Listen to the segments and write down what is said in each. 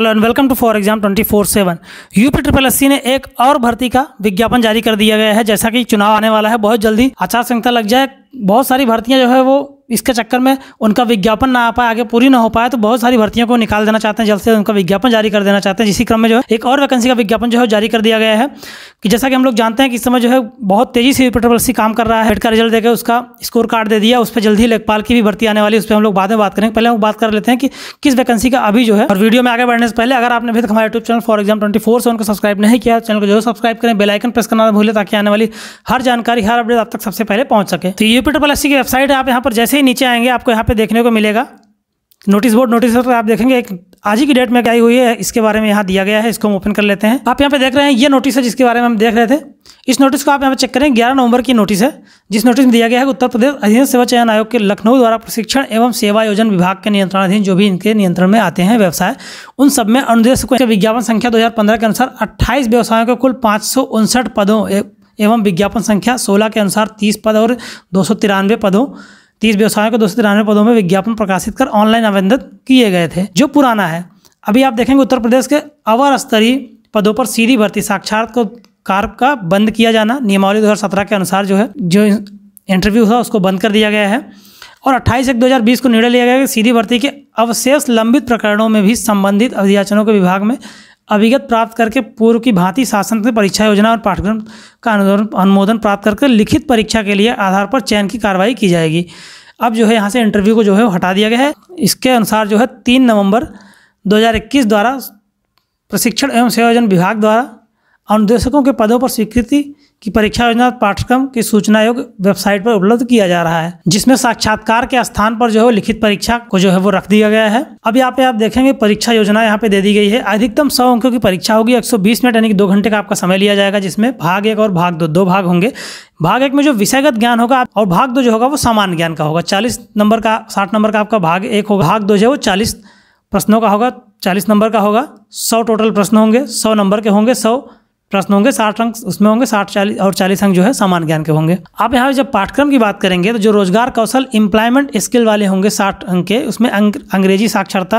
hello and welcome to for exam twenty four seven UP triple S ने एक और भर्ती का विज्ञापन जारी कर दिया गया है जैसा कि चुनाव आने वाला है बहुत जल्दी आचार संहिता लग जाए बहुत सारी भर्तियां जो है वो इसके चक्कर में उनका विज्ञापन ना आ पाए आगे पूरी ना हो पाए तो बहुत सारी भर्तियों को निकाल देना चाहते हैं जल्द से उनका विज्ञापन जारी कर देना चाहते हैं जिसी क्रम में जो है एक और वैकेंसी का विज्ञापन जो है जारी कर दिया गया है कि जैसा कि हम लोग जानते हैं कि इस समय जो है बहुत तेजी से यूपीडब्ल्यू काम कर रहा है हेड का रिजल्ट देकर उसका स्कोर कार्ड दे दिया उस पर जल्द ही लेखपाल की भी भर्ती आने वाली उस पर हम लोग बाद में बात करेंगे पहले हम बात कर लेते हैं कि किस वैकेंसी का अभी जो है और वीडियो में आगे बढ़ने से पहले अगर आपने अभी तक हमारे YouTube channel for exam twenty four से उनको सब्सक्राइब नहीं किया चैनल को जो सब्सक्राइब करें बेलाइकन प्रेस करना भूले ताकि आने वाली हर जानकारी हर अपडेट आप तक सबसे पहले पहुंच सके तो ये जुपिटर प्लस की वेबसाइट आप यहाँ पर जैसे ही नीचे आएंगे आपको यहाँ पे देखने को मिलेगा नोटिस बोर्ड नोटिस बोर्ड आप देखेंगे एक आज ही की डेट में क्या हुई है इसके बारे में यहाँ दिया गया है इसको हम ओपन कर लेते हैं आप यहाँ पे देख रहे हैं ये नोटिस है जिसके बारे में हम देख रहे थे इस नोटिस को आप यहाँ पे चेक करें ग्यारह नवंबर की नोटिस है जिस नोटिस में दिया गया है उत्तर प्रदेश अधीन सेवा चयन आयोग के लखनऊ द्वारा प्रशिक्षण एवं सेवा आयोजन विभाग के नियंत्रणाधीन जो भी इनके नियंत्रण में आते हैं व्यवसाय उन सब में अनुदेश को विज्ञापन संख्या दो के अनुसार अट्ठाईस व्यवसायों के कुल पाँच पदों एवं विज्ञापन संख्या सोलह के अनुसार तीस पद और दो पदों तीस व्यवसायों के दो पदों में विज्ञापन प्रकाशित कर ऑनलाइन आवेदन किए गए थे जो पुराना है अभी आप देखेंगे उत्तर प्रदेश के अवर स्तरीय पदों पर सीधी भर्ती साक्षात को कार का बंद किया जाना नियमावली 2017 के अनुसार जो है जो इंटरव्यू था उसको बंद कर दिया गया है और 28 एक 2020 को निर्णय लिया गया कि सीधी भर्ती के अवशेष लंबित प्रकरणों में भी संबंधित अभियाचनों के विभाग में अभिगत प्राप्त करके पूर्व की भांति शासन से परीक्षा योजना और पाठ्यक्रम का अनुमोदन प्राप्त करके लिखित परीक्षा के लिए आधार पर चयन की कार्रवाई की जाएगी अब जो है यहाँ से इंटरव्यू को जो है हटा दिया गया है इसके अनुसार जो है तीन नवंबर 2021 द्वारा प्रशिक्षण एवं संयोजन विभाग द्वारा अनुदेशकों के पदों पर स्वीकृति की परीक्षा योजना पाठ्यक्रम की सूचना योग वेबसाइट पर उपलब्ध किया जा रहा है जिसमें साक्षात्कार के स्थान पर जो है लिखित परीक्षा को जो है वो रख दिया गया है अब यहाँ पे आप देखेंगे परीक्षा योजना यहाँ पे दे दी गई है अधिकतम सौ अंकों की परीक्षा होगी एक मिनट यानी कि दो घंटे का आपका समय लिया जाएगा जिसमें भाग एक और भाग दो दो भाग होंगे भाग एक में जो विषयगत ज्ञान होगा और भाग दो जो होगा वो सामान्य ज्ञान का होगा चालीस नंबर का साठ नंबर का आपका भाग एक होगा भाग दो जो है वो चालीस प्रश्नों का होगा चालीस नंबर का होगा सौ टोटल प्रश्न होंगे सौ नंबर के होंगे सौ प्रश्न होंगे साठ अंक उसमें होंगे साठ चालीस और चालीस अंक जो है सामान्य ज्ञान के होंगे आप यहाँ जब पाठ्यक्रम की बात करेंगे तो जो रोजगार कौशल इम्प्लायमेंट स्किल वाले होंगे साठ अंक के उसमें अंग्रेजी साक्षरता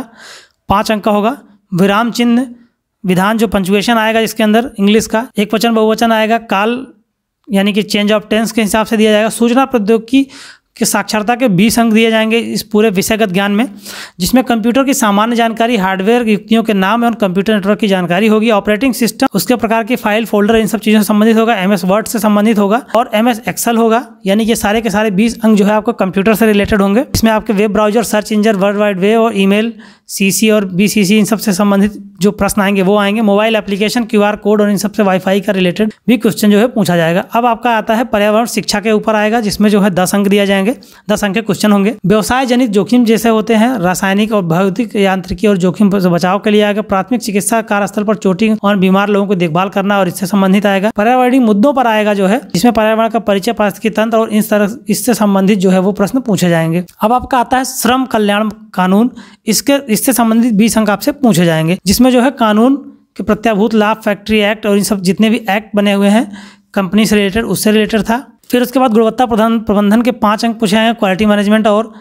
पाँच अंक का होगा विराम चिन्ह विधान जो पंचुएशन आएगा इसके अंदर इंग्लिश का एक वचन बहुवचन आएगा काल यानी कि चेंज ऑफ टेंस के हिसाब से दिया जाएगा सूचना प्रौद्योगिकी के साक्षरता के बीस अंक दिए जाएंगे इस पूरे विषयगत ज्ञान में जिसमें कंप्यूटर की सामान्य जानकारी हार्डवेयर युक्तियों के नाम एवं कंप्यूटर नेटवर्क की जानकारी होगी ऑपरेटिंग सिस्टम उसके प्रकार की फाइल फोल्डर इन सब चीज़ों से संबंधित होगा एम एस वर्ड से संबंधित होगा और एम एस एक्सल होगा यानी कि सारे के सारे बीस अंक जो है आपको कंप्यूटर से रिलेटेड होंगे इसमें आपके web browser search engine world wide way और ई सीसी और बीसीसी इन सब से संबंधित जो प्रश्न आएंगे वो आएंगे मोबाइल एप्लीकेशन क्यूआर कोड और इन सब से वाईफाई का रिलेटेड भी क्वेश्चन जो है पूछा जाएगा अब आपका आता है पर्यावरण शिक्षा के ऊपर आएगा जिसमें जो है दस अंक दिया जाएंगे दस अंक के क्वेश्चन होंगे व्यवसाय जनित जोखिम जैसे होते हैं रासायनिक और भौतिक यांत्रिकी और जोखिम से बचाव के लिए आएगा प्राथमिक चिकित्सा कार्यस्थल पर चोटिंग और बीमार लोगों को देखभाल करना और इससे संबंधित आएगा पर्यावरणीय मुद्दों पर आएगा जो है जिसमें पर्यावरण का परिचय पारिस्थितिकी तंत्र और इस तरह इससे संबंधित जो है वो प्रश्न पूछे जाएंगे अब आपका आता है श्रम कल्याण कानून इसके इससे संबंधित बीस अंक आपसे पूछे जाएंगे जिसमें जो है कानून के प्रत्याभूत लाभ फैक्ट्री एक्ट और इन सब जितने भी एक्ट बने हुए हैं कंपनी से रिलेटेड उससे रिलेटेड था फिर उसके बाद गुणवत्ता प्रधान प्रबंधन के पांच अंक पूछे हैं क्वालिटी मैनेजमेंट और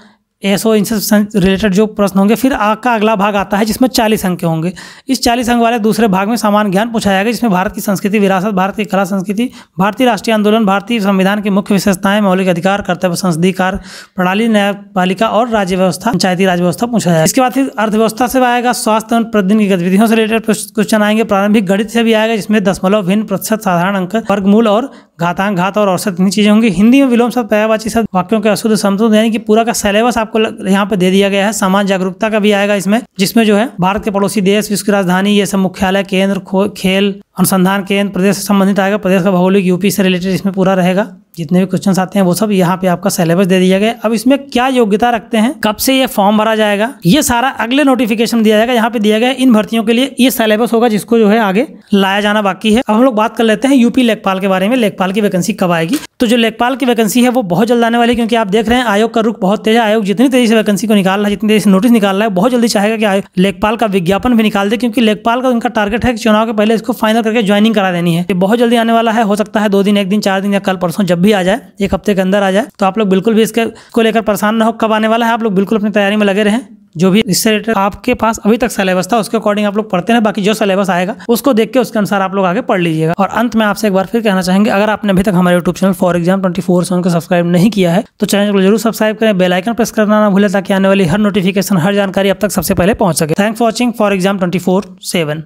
एसओ इनसे रिलेटेड जो प्रश्न होंगे फिर आग का अगला भाग आता है जिसमें चालीस अंक होंगे इस चालीस अंक वाले दूसरे भाग में सामान्य ज्ञान पूछा जाएगा जिसमें भारत की संस्कृति विरासत भारत की कला संस्कृति भारतीय राष्ट्रीय आंदोलन भारतीय संविधान की मुख्य विशेषताएं मौलिक अधिकार कर्तव्य संसदीय कार्य प्रणाली न्यायपालिका और राज्य व्यवस्था पंचायती राज व्यवस्था पूछा जाएगा इसके बाद फिर अर्थव्यवस्था से आएगा स्वास्थ्य और प्रतिदिन की गतिविधियों से रिलेटेड क्वेश्चन आएंगे प्रारंभिक गणित से भी आएगा जिसमें दशमलव भिन्न प्रतिशत साधारण अंक वर्गमूल और घातांक घात और औसत इतनी चीज़ें होंगी हिंदी में विलोम शब्द पर्यावाची शब्द वाक्यों के अशुद्ध संतुलन यानी कि पूरा का सिलेबस आपको यहाँ पे दे दिया गया है समाज जागरूकता का भी आएगा इसमें जिसमें जो है भारत के पड़ोसी देश विश्व की राजधानी ये सब मुख्यालय केंद्र खेल अनुसंधान केंद्र प्रदेश से संबंधित आएगा प्रदेश का भौगोलिक यूपी से रिलेटेड इसमें पूरा रहेगा जितने भी क्वेश्चन आते हैं वो सब यहाँ पे आपका सिलेबस दे दिया गया अब इसमें क्या योग्यता रखते हैं कब से ये फॉर्म भरा जाएगा ये सारा अगले नोटिफिकेशन दिया जाएगा यहाँ पे दिया गया इन भर्तियों के लिए ये सिलेबस होगा जिसको जो है आगे लाया जाना बाकी है अब हम लोग बात कर लेते हैं यूपी लेखपाल के बारे में लेखपाल की वैकेंसी कब आएगी तो जो लेखपाल की वैकेंसी है वो बहुत जल्द आने वाली क्योंकि आप देख रहे हैं आयोग का रुख बहुत तेज है आयोग जितनी तेजी से वैकेंसी को निकाल रहा है जितनी तेजी से नोटिस निकाल रहा है बहुत जल्दी चाहेगा कि लेखपाल का विज्ञापन भी निकाल दे क्योंकि लेखपाल का उनका टारगेट है कि चुनाव के पहले इसको फाइनल करके ज्वाइनिंग करा देनी है ये बहुत जल्दी आने वाला है हो सकता है दो दिन एक दिन चार दिन या कल परसों जब भी आ जाए एक हफ्ते के अंदर आ जाए तो आप लोग बिल्कुल भी इसके को लेकर परेशान न हो कब आने वाला है आप लोग बिल्कुल अपनी तैयारी में लगे रहें जो भी इससे रिलेटेड आपके पास अभी तक सिलेबस था उसके अकॉर्डिंग आप लोग पढ़ते हैं बाकी जो सिलेबस आएगा उसको देख के उसके अनुसार आप लोग आगे पढ़ लीजिएगा और अंत में आपसे एक बार फिर कहना चाहेंगे अगर आपने अभी तक हमारे YouTube channel for exam twenty four seven को सब्सक्राइब नहीं किया है तो चैनल को जरूर सब्सक्राइब करें बेलाइकन प्रेस करना ना भूलें ताकि आने वाली हर नोटिफिकेशन हर जानकारी अब तक सबसे पहले पहुंच सके thank for watching for exam twenty four seven